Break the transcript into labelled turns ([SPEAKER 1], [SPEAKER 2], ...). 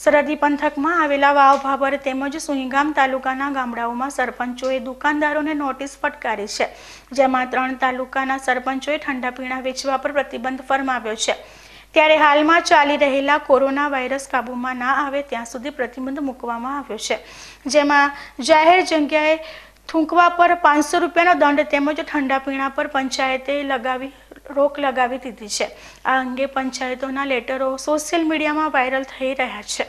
[SPEAKER 1] સરહદી પંથકમાં આવેલા વાવ ભાબર તેમજ સુઈગામ તાલુકાના ગામડાઓમાં સરપંચોએ દુકાનદારોને નોટિસ ફટકારી છે જેમાં ત્રણ તાલુકાના સરપંચોએ ઠંડા પીણા વેચવા પર પ્રતિબંધ ફરમાવ્યો છે ત્યારે હાલમાં ચાલી રહેલા કોરોના વાયરસ કાબૂમાં ના આવે ત્યાં સુધી પ્રતિબંધ મૂકવામાં આવ્યો છે જેમાં જાહેર જગ્યાએ થૂંકવા પર પાંચસો રૂપિયાનો દંડ તેમજ ઠંડા પીણા પર પંચાયતે લગાવી રોક લગાવી દીધી છે આ અંગે પંચાયતોના લેટરો સોશિયલ મીડિયામાં વાયરલ થઈ રહ્યા છે